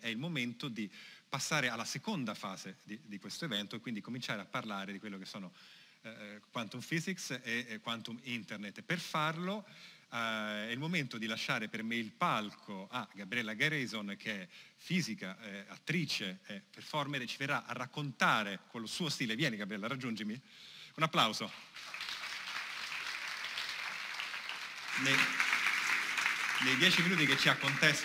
È il momento di passare alla seconda fase di, di questo evento e quindi cominciare a parlare di quello che sono eh, eh quantum physics e, e quantum internet. Per farlo Uh, è il momento di lasciare per me il palco a Gabriella Gareson che è fisica, eh, attrice, eh, performer e ci verrà a raccontare con lo suo stile. Vieni Gabriella, raggiungimi. Un applauso nei dieci minuti che ci ha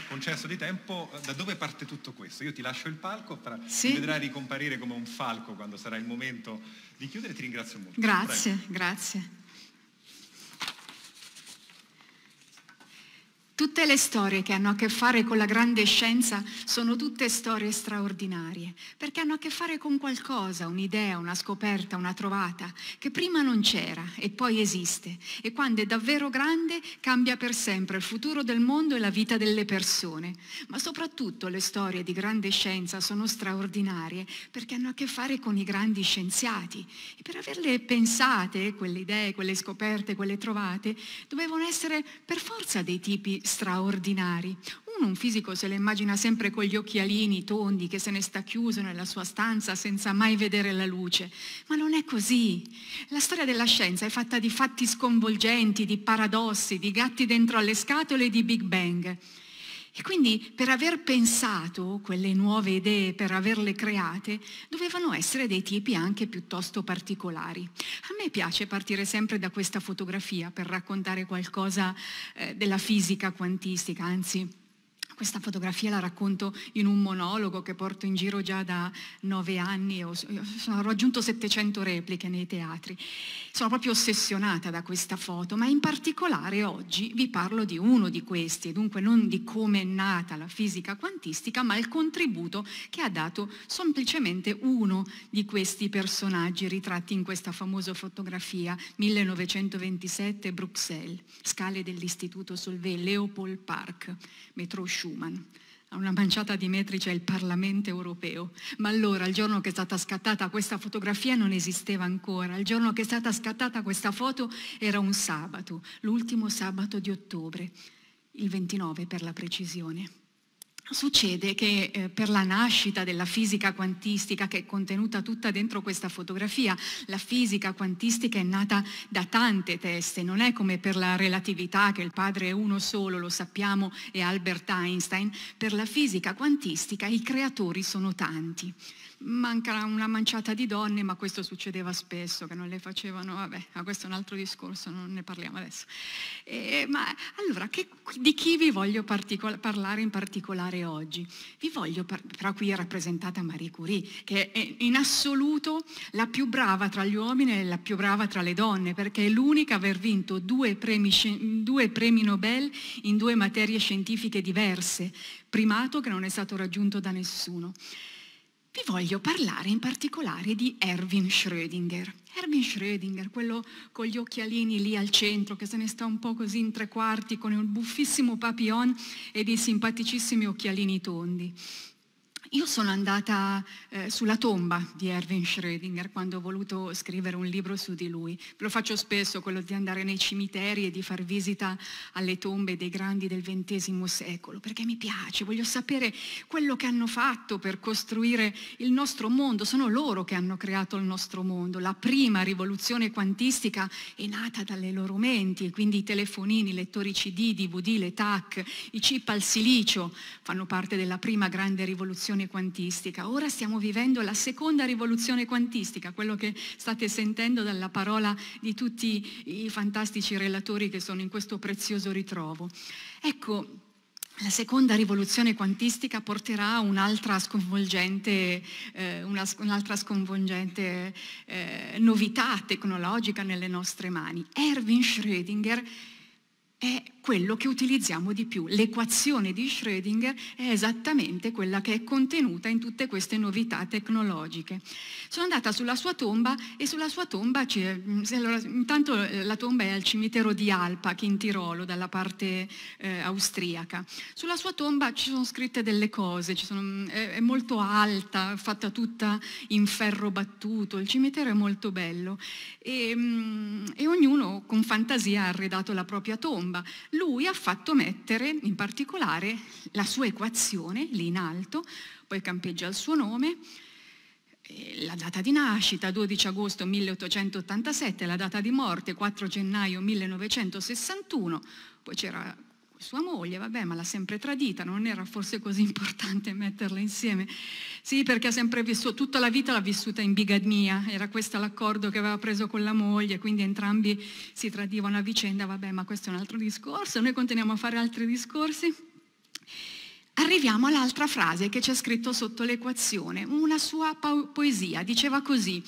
concesso di tempo, eh, da dove parte tutto questo? Io ti lascio il palco, tra, sì. ti vedrai ricomparire come un falco quando sarà il momento di chiudere, ti ringrazio molto. Grazie, Prego. grazie. Tutte le storie che hanno a che fare con la grande scienza sono tutte storie straordinarie, perché hanno a che fare con qualcosa, un'idea, una scoperta, una trovata, che prima non c'era e poi esiste, e quando è davvero grande cambia per sempre il futuro del mondo e la vita delle persone. Ma soprattutto le storie di grande scienza sono straordinarie, perché hanno a che fare con i grandi scienziati, e per averle pensate, quelle idee, quelle scoperte, quelle trovate, dovevano essere per forza dei tipi straordinari straordinari. Uno, un fisico, se le immagina sempre con gli occhialini tondi che se ne sta chiuso nella sua stanza senza mai vedere la luce, ma non è così. La storia della scienza è fatta di fatti sconvolgenti, di paradossi, di gatti dentro alle scatole e di Big Bang. E quindi per aver pensato quelle nuove idee, per averle create, dovevano essere dei tipi anche piuttosto particolari. A me piace partire sempre da questa fotografia per raccontare qualcosa eh, della fisica quantistica, anzi questa fotografia la racconto in un monologo che porto in giro già da nove anni, ho, ho raggiunto 700 repliche nei teatri. Sono proprio ossessionata da questa foto, ma in particolare oggi vi parlo di uno di questi, e dunque non di come è nata la fisica quantistica, ma il contributo che ha dato semplicemente uno di questi personaggi ritratti in questa famosa fotografia, 1927 Bruxelles, scale dell'Istituto Solvay, Leopold Park, metro Schumann Schuman. A una manciata di metri c'è il Parlamento europeo, ma allora il giorno che è stata scattata questa fotografia non esisteva ancora, il giorno che è stata scattata questa foto era un sabato, l'ultimo sabato di ottobre, il 29 per la precisione succede che eh, per la nascita della fisica quantistica che è contenuta tutta dentro questa fotografia, la fisica quantistica è nata da tante teste, non è come per la relatività che il padre è uno solo, lo sappiamo, è Albert Einstein, per la fisica quantistica i creatori sono tanti manca una manciata di donne, ma questo succedeva spesso, che non le facevano, vabbè, ma questo è un altro discorso, non ne parliamo adesso. E, ma allora, che, di chi vi voglio particol- parlare in particolare oggi? Vi voglio, par- però qui è rappresentata Marie Curie, che è in assoluto la più brava tra gli uomini e la più brava tra le donne, perché è l'unica a aver vinto due premi, due premi Nobel in due materie scientifiche diverse, primato che non è stato raggiunto da nessuno vi voglio parlare in particolare di Erwin Schrödinger. Erwin Schrödinger, quello con gli occhialini lì al centro, che se ne sta un po' così in tre quarti con un buffissimo papillon e dei simpaticissimi occhialini tondi. Io sono andata eh, sulla tomba di Erwin Schrödinger quando ho voluto scrivere un libro su di lui. Lo faccio spesso, quello di andare nei cimiteri e di far visita alle tombe dei grandi del XX secolo, perché mi piace, voglio sapere quello che hanno fatto per costruire il nostro mondo. Sono loro che hanno creato il nostro mondo. La prima rivoluzione quantistica è nata dalle loro menti, e quindi i telefonini, i lettori CD, DVD, le TAC, i chip al silicio fanno parte della prima grande rivoluzione rivoluzione quantistica. Ora stiamo vivendo la seconda rivoluzione quantistica, quello che state sentendo dalla parola di tutti i fantastici relatori che sono in questo prezioso ritrovo. Ecco, la seconda rivoluzione quantistica porterà un'altra sconvolgente, eh, una, un'altra sconvolgente eh, novità tecnologica nelle nostre mani. Erwin Schrödinger è quello che utilizziamo di più. L'equazione di Schrödinger è esattamente quella che è contenuta in tutte queste novità tecnologiche. Sono andata sulla sua tomba e sulla sua tomba c'è, mm, allora, intanto eh, la tomba è al cimitero di Alpach in Tirolo, dalla parte eh, austriaca. Sulla sua tomba ci sono scritte delle cose, sono, mm, è, è molto alta, fatta tutta in ferro battuto, il cimitero è molto bello e, mm, e ognuno con fantasia ha arredato la propria tomba lui ha fatto mettere in particolare la sua equazione lì in alto, poi campeggia il suo nome, la data di nascita 12 agosto 1887, la data di morte 4 gennaio 1961, poi c'era sua moglie, vabbè, ma l'ha sempre tradita, non era forse così importante metterla insieme. Sì, perché ha sempre vissuto, tutta la vita l'ha vissuta in bigamia, era questo l'accordo che aveva preso con la moglie, quindi entrambi si tradivano a vicenda, vabbè, ma questo è un altro discorso, noi continuiamo a fare altri discorsi. Arriviamo all'altra frase che c'è scritto sotto l'equazione, una sua poesia, diceva così,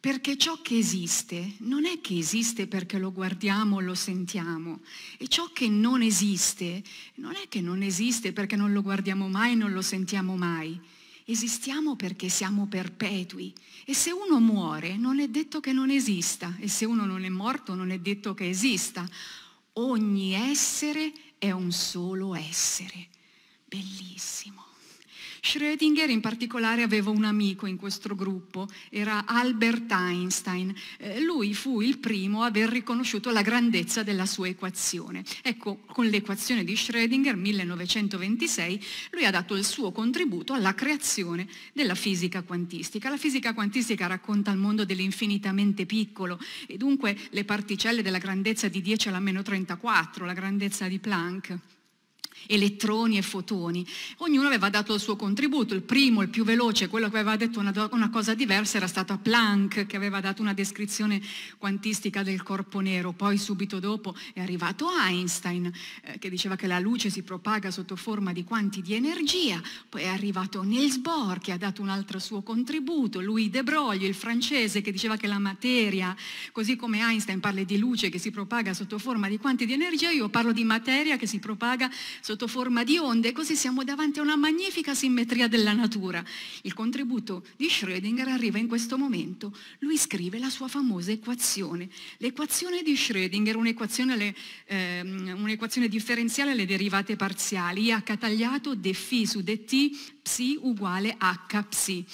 perché ciò che esiste non è che esiste perché lo guardiamo o lo sentiamo e ciò che non esiste non è che non esiste perché non lo guardiamo mai e non lo sentiamo mai. Esistiamo perché siamo perpetui e se uno muore non è detto che non esista e se uno non è morto non è detto che esista. Ogni essere è un solo essere. Bellissimo. Schrödinger in particolare aveva un amico in questo gruppo, era Albert Einstein. Eh, lui fu il primo a aver riconosciuto la grandezza della sua equazione. Ecco, con l'equazione di Schrödinger 1926 lui ha dato il suo contributo alla creazione della fisica quantistica. La fisica quantistica racconta il mondo dell'infinitamente piccolo e dunque le particelle della grandezza di 10 alla meno 34, la grandezza di Planck elettroni e fotoni. Ognuno aveva dato il suo contributo, il primo, il più veloce, quello che aveva detto una, una cosa diversa era stato Planck che aveva dato una descrizione quantistica del corpo nero, poi subito dopo è arrivato Einstein eh, che diceva che la luce si propaga sotto forma di quanti di energia, poi è arrivato Niels Bohr che ha dato un altro suo contributo, Louis De Broglie, il francese che diceva che la materia, così come Einstein parla di luce che si propaga sotto forma di quanti di energia, io parlo di materia che si propaga sotto sotto forma di onde, così siamo davanti a una magnifica simmetria della natura. Il contributo di Schrödinger arriva in questo momento. Lui scrive la sua famosa equazione. L'equazione di Schrödinger, un'equazione, ehm, un'equazione differenziale alle derivate parziali, h tagliato dφ su dt psi uguale h psi.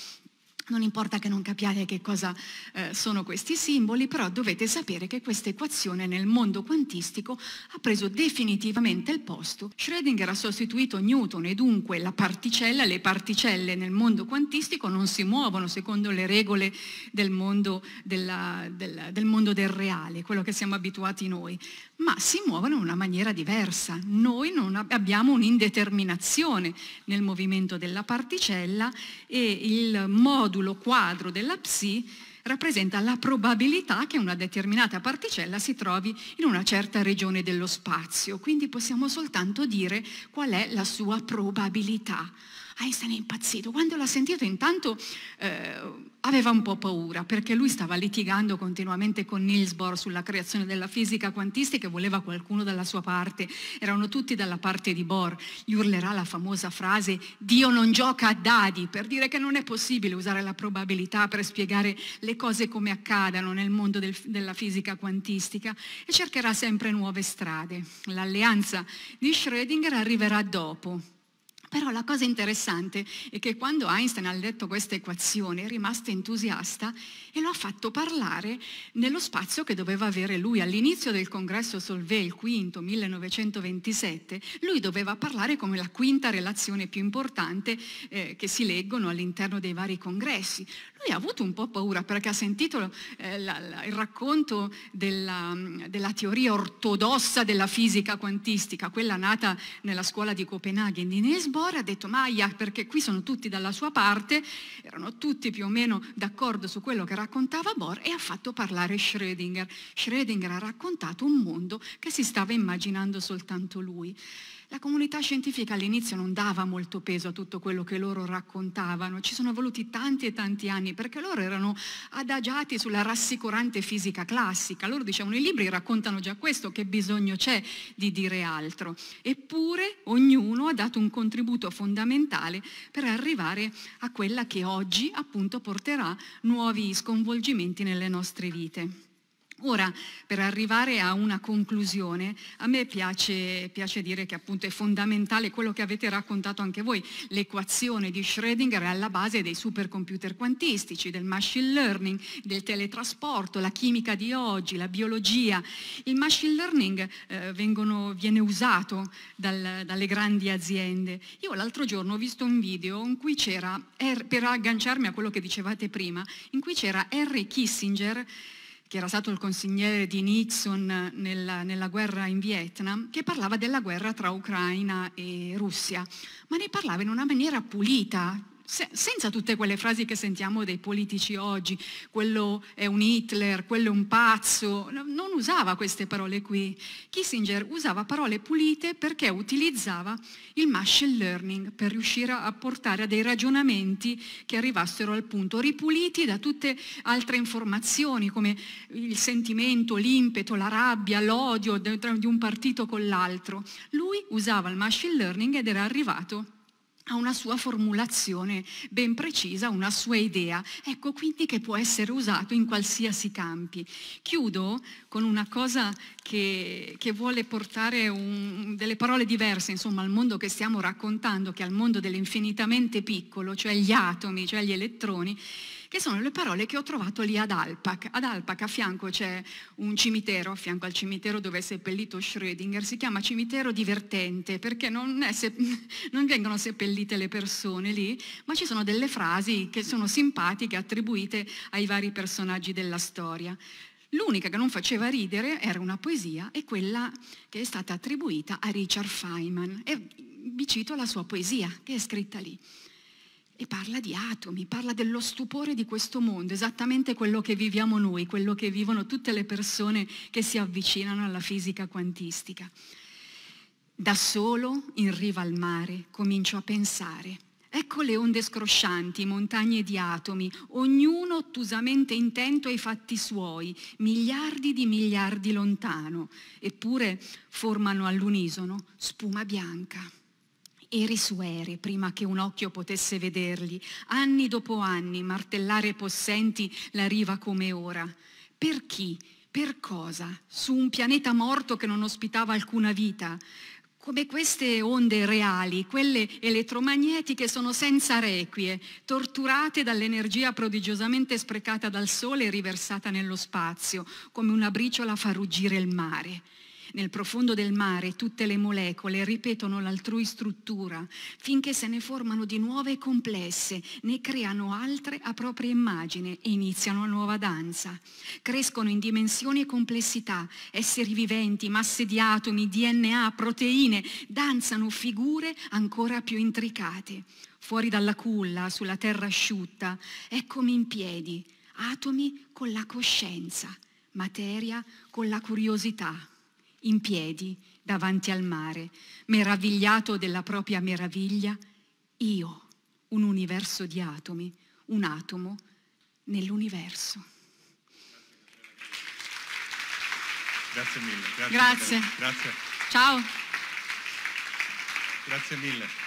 Non importa che non capiate che cosa eh, sono questi simboli, però dovete sapere che questa equazione nel mondo quantistico ha preso definitivamente il posto. Schrödinger ha sostituito Newton e dunque la particella, le particelle nel mondo quantistico non si muovono secondo le regole del mondo, della, del, del mondo del reale, quello che siamo abituati noi, ma si muovono in una maniera diversa. Noi non abbiamo un'indeterminazione nel movimento della particella e il modo modulo quadro della psi rappresenta la probabilità che una determinata particella si trovi in una certa regione dello spazio, quindi possiamo soltanto dire qual è la sua probabilità. Einstein è impazzito. Quando l'ha sentito intanto eh, aveva un po' paura perché lui stava litigando continuamente con Niels Bohr sulla creazione della fisica quantistica e voleva qualcuno dalla sua parte. Erano tutti dalla parte di Bohr. Gli urlerà la famosa frase Dio non gioca a dadi per dire che non è possibile usare la probabilità per spiegare le cose come accadano nel mondo del, della fisica quantistica e cercherà sempre nuove strade. L'alleanza di Schrödinger arriverà dopo però la cosa interessante è che quando Einstein ha letto questa equazione è rimasto entusiasta e lo ha fatto parlare nello spazio che doveva avere lui. All'inizio del congresso Solvay, il quinto, 1927, lui doveva parlare come la quinta relazione più importante eh, che si leggono all'interno dei vari congressi. Lui ha avuto un po' paura perché ha sentito eh, la, la, il racconto della, mm, della teoria ortodossa della fisica quantistica, quella nata nella scuola di Copenaghen di Nesbo, Bora ha detto Maia, perché qui sono tutti dalla sua parte, erano tutti più o meno d'accordo su quello che raccontava Bohr e ha fatto parlare Schrödinger. Schrödinger ha raccontato un mondo che si stava immaginando soltanto lui. La comunità scientifica all'inizio non dava molto peso a tutto quello che loro raccontavano, ci sono voluti tanti e tanti anni perché loro erano adagiati sulla rassicurante fisica classica, loro dicevano i libri raccontano già questo, che bisogno c'è di dire altro. Eppure ognuno ha dato un contributo contributo fondamentale per arrivare a quella che oggi appunto porterà nuovi sconvolgimenti nelle nostre vite. Ora, per arrivare a una conclusione, a me piace, piace, dire che appunto è fondamentale quello che avete raccontato anche voi, l'equazione di Schrödinger è alla base dei supercomputer quantistici, del machine learning, del teletrasporto, la chimica di oggi, la biologia. Il machine learning eh, vengono, viene usato dal, dalle grandi aziende. Io l'altro giorno ho visto un video in cui c'era, per agganciarmi a quello che dicevate prima, in cui c'era Henry Kissinger che era stato il consigliere di Nixon nella, nella, guerra in Vietnam, che parlava della guerra tra Ucraina e Russia, ma ne parlava in una maniera pulita, se, senza tutte quelle frasi che sentiamo dei politici oggi, quello è un Hitler, quello è un pazzo, non usava queste parole qui. Kissinger usava parole pulite perché utilizzava il machine learning per riuscire a portare a dei ragionamenti che arrivassero al punto, ripuliti da tutte altre informazioni come il sentimento, l'impeto, la rabbia, l'odio di un partito con l'altro. Lui usava il machine learning ed era arrivato ha una sua formulazione ben precisa, una sua idea, ecco quindi che può essere usato in qualsiasi campi. Chiudo con una cosa che, che vuole portare un, delle parole diverse insomma, al mondo che stiamo raccontando, che è il mondo dell'infinitamente piccolo, cioè gli atomi, cioè gli elettroni, che sono le parole che ho trovato lì ad Alpac. Ad Alpac a fianco c'è un cimitero, a fianco al cimitero dove è seppellito Schrödinger, si chiama cimitero divertente perché non, non vengono seppellite le persone lì, ma ci sono delle frasi che sono simpatiche attribuite ai vari personaggi della storia. L'unica che non faceva ridere era una poesia e quella che è stata attribuita a Richard Feynman. E vi cito la sua poesia che è scritta lì. E parla di atomi, parla dello stupore di questo mondo, esattamente quello che viviamo noi, quello che vivono tutte le persone che si avvicinano alla fisica quantistica. Da solo, in riva al mare, comincio a pensare. Ecco le onde scroscianti, montagne di atomi, ognuno ottusamente intento ai fatti suoi, miliardi di miliardi lontano, eppure formano all'unisono spuma bianca. Eri su prima che un occhio potesse vederli, anni dopo anni martellare possenti la riva come ora. Per chi? Per cosa? Su un pianeta morto che non ospitava alcuna vita? Come queste onde reali, quelle elettromagnetiche sono senza requie, torturate dall'energia prodigiosamente sprecata dal Sole e riversata nello spazio, come una briciola fa ruggire il mare. Nel profondo del mare tutte le molecole ripetono l'altrui struttura finché se ne formano di nuove e complesse, ne creano altre a propria immagine e iniziano una nuova danza. Crescono in dimensioni e complessità, esseri viventi, masse di atomi, DNA, proteine, danzano figure ancora più intricate. Fuori dalla culla, sulla terra asciutta, eccomi in piedi, atomi con la coscienza, materia con la curiosità in piedi davanti al mare, meravigliato della propria meraviglia, io, un universo di atomi, un atomo nell'universo. Grazie mille. Grazie. Grazie. Mille. grazie. Ciao. Grazie mille.